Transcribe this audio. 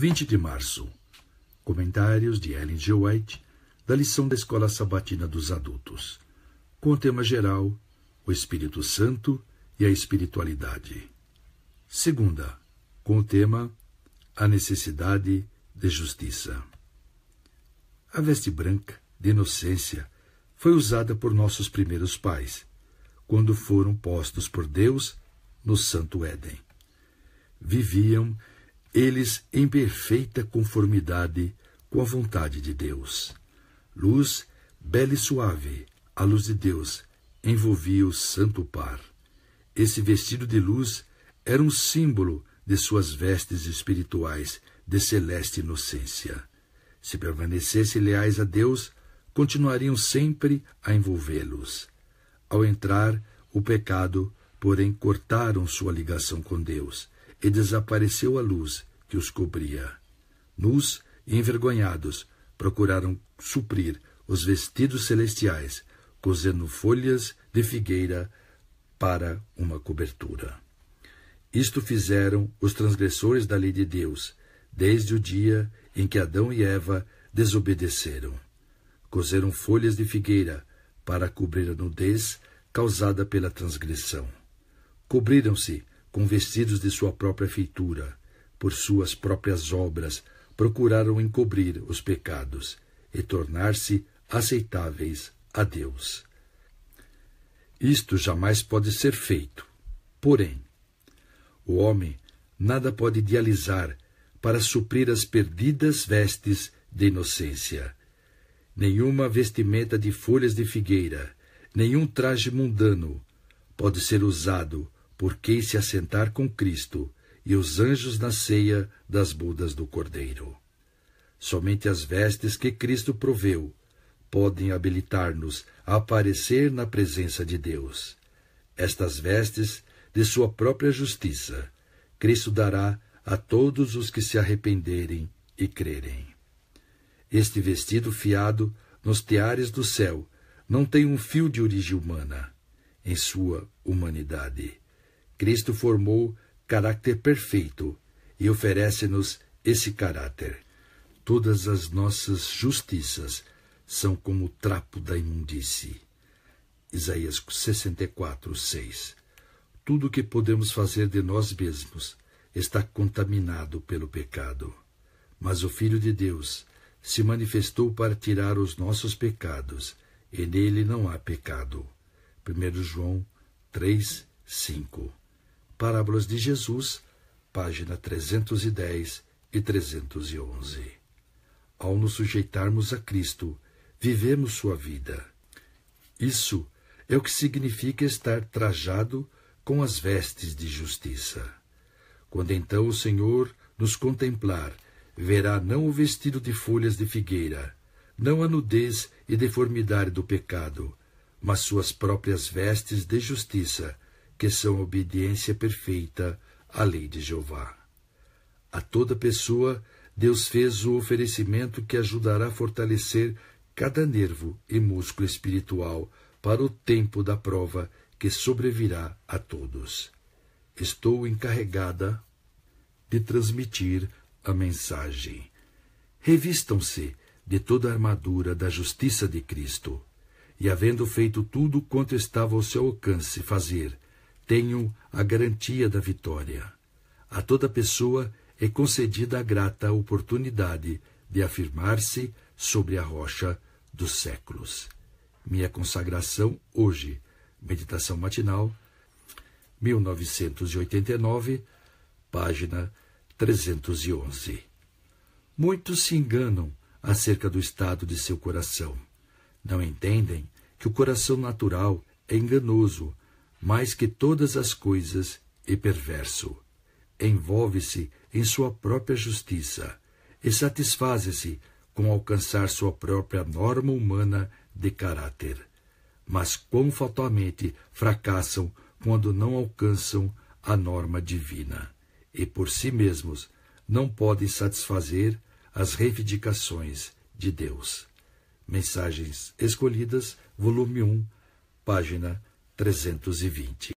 20 de março. Comentários de Ellen G. White, da lição da Escola Sabatina dos Adultos. Com o tema geral: O Espírito Santo e a Espiritualidade. Segunda, com o tema: A Necessidade de Justiça. A veste branca, de inocência, foi usada por nossos primeiros pais, quando foram postos por Deus no Santo Éden. Viviam eles em perfeita conformidade com a vontade de Deus. Luz bela e suave, a luz de Deus, envolvia o santo par. Esse vestido de luz era um símbolo de suas vestes espirituais de celeste inocência. Se permanecessem leais a Deus, continuariam sempre a envolvê-los. Ao entrar, o pecado, porém, cortaram sua ligação com Deus e desapareceu a luz que os cobria. Nus e envergonhados, procuraram suprir os vestidos celestiais, cozendo folhas de figueira para uma cobertura. Isto fizeram os transgressores da lei de Deus, desde o dia em que Adão e Eva desobedeceram. Cozeram folhas de figueira para cobrir a nudez causada pela transgressão. Cobriram-se com vestidos de sua própria feitura, por suas próprias obras, procuraram encobrir os pecados e tornar-se aceitáveis a Deus. Isto jamais pode ser feito. Porém, o homem nada pode idealizar para suprir as perdidas vestes de inocência. Nenhuma vestimenta de folhas de figueira, nenhum traje mundano pode ser usado porque se assentar com Cristo e os anjos na ceia das bodas do Cordeiro. Somente as vestes que Cristo proveu podem habilitar-nos a aparecer na presença de Deus. Estas vestes de sua própria justiça, Cristo dará a todos os que se arrependerem e crerem. Este vestido fiado nos teares do céu não tem um fio de origem humana em sua humanidade. Cristo formou caráter perfeito e oferece-nos esse caráter. Todas as nossas justiças são como o trapo da imundície. Isaías 64, 6. Tudo o que podemos fazer de nós mesmos está contaminado pelo pecado. Mas o Filho de Deus se manifestou para tirar os nossos pecados, e nele não há pecado. 1 João 3, 5 Parábolas de Jesus, página 310 e 311. Ao nos sujeitarmos a Cristo, vivemos sua vida. Isso é o que significa estar trajado com as vestes de justiça. Quando então o Senhor nos contemplar, verá não o vestido de folhas de figueira, não a nudez e deformidade do pecado, mas suas próprias vestes de justiça, que são obediência perfeita à lei de Jeová. A toda pessoa, Deus fez o oferecimento que ajudará a fortalecer cada nervo e músculo espiritual para o tempo da prova que sobrevirá a todos. Estou encarregada de transmitir a mensagem. Revistam-se de toda a armadura da justiça de Cristo, e havendo feito tudo quanto estava ao seu alcance fazer, tenham a garantia da vitória. A toda pessoa é concedida a grata oportunidade de afirmar-se sobre a rocha dos séculos. Minha consagração hoje, meditação matinal, 1989, página 311. Muitos se enganam acerca do estado de seu coração. Não entendem que o coração natural é enganoso mais que todas as coisas, e perverso. Envolve-se em sua própria justiça e satisfaz-se com alcançar sua própria norma humana de caráter. Mas quão fatalmente fracassam quando não alcançam a norma divina e por si mesmos não podem satisfazer as reivindicações de Deus. Mensagens Escolhidas, volume 1, página 320.